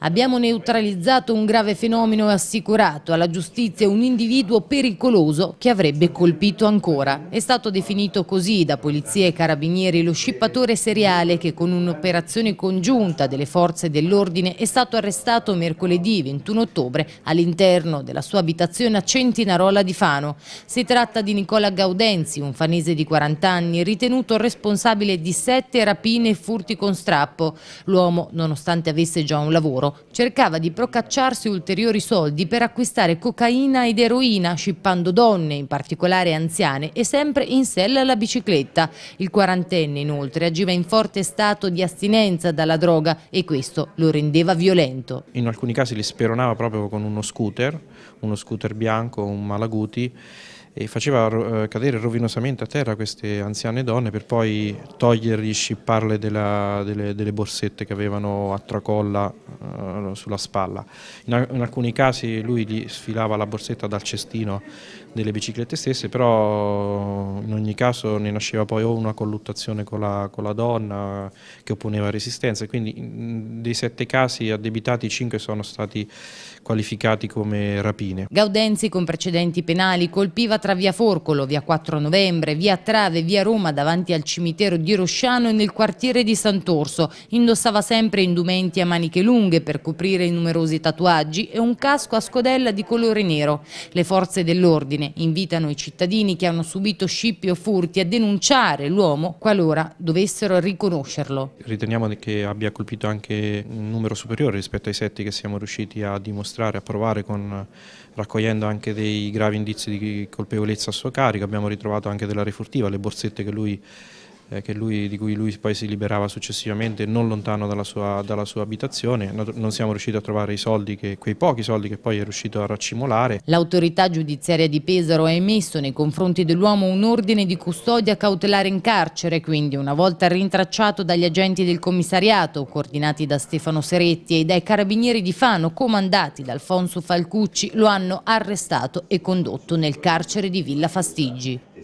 Abbiamo neutralizzato un grave fenomeno e assicurato alla giustizia un individuo pericoloso che avrebbe colpito ancora. È stato definito così da polizia e carabinieri lo scippatore seriale che con un'operazione congiunta delle forze dell'ordine è stato arrestato mercoledì 21 ottobre all'interno della sua abitazione a Centinarola di Fano. Si tratta di Nicola Gaudenzi, un fanese di 40 anni, ritenuto responsabile di sette rapine e furti con strappo. L'uomo, nonostante avesse già un lavoro, lavoro. Cercava di procacciarsi ulteriori soldi per acquistare cocaina ed eroina, scippando donne, in particolare anziane, e sempre in sella alla bicicletta. Il quarantenne, inoltre, agiva in forte stato di astinenza dalla droga e questo lo rendeva violento. In alcuni casi li speronava proprio con uno scooter, uno scooter bianco, un malaguti, e faceva eh, cadere rovinosamente a terra queste anziane donne per poi togliergli, scipparle della, delle, delle, borsette che avevano a tracolla uh, sulla spalla. In, in, alcuni casi lui gli sfilava la borsetta dal cestino delle biciclette stesse, però in ogni caso ne nasceva poi o una colluttazione con la, con la donna che opponeva resistenza, quindi dei sette casi addebitati cinque sono stati qualificati come rapine. Gaudenzi con precedenti penali colpiva tra via Forcolo, via 4 Novembre, via Trave, via Roma davanti al cimitero di Rosciano e nel quartiere di Sant'Orso. Indossava sempre indumenti a maniche lunghe per coprire i numerosi tatuaggi e un casco a scodella di colore nero. Le forze dell'ordine invitano i cittadini che hanno subito scippi o furti a denunciare l'uomo qualora dovessero riconoscerlo. Riteniamo che abbia colpito anche un numero superiore rispetto ai sette che siamo riusciti a dimostrare, a provare, con, raccogliendo anche dei gravi indizi di colpevolezza colpevolezza a sua carica, abbiamo ritrovato anche della refurtiva, le borsette che lui eh, lui, di cui lui poi si liberava successivamente non lontano dalla sua, dalla sua, abitazione, non siamo riusciti a trovare i soldi, che, quei pochi soldi che poi è riuscito a raccimolare. L'autorità giudiziaria di Pesaro ha emesso nei confronti dell'uomo un ordine di custodia cautelare in carcere, quindi una volta rintracciato dagli agenti del commissariato, coordinati da Stefano Seretti e dai carabinieri di Fano, comandati da Alfonso Falcucci, lo hanno arrestato e condotto nel carcere di Villa Fastigi.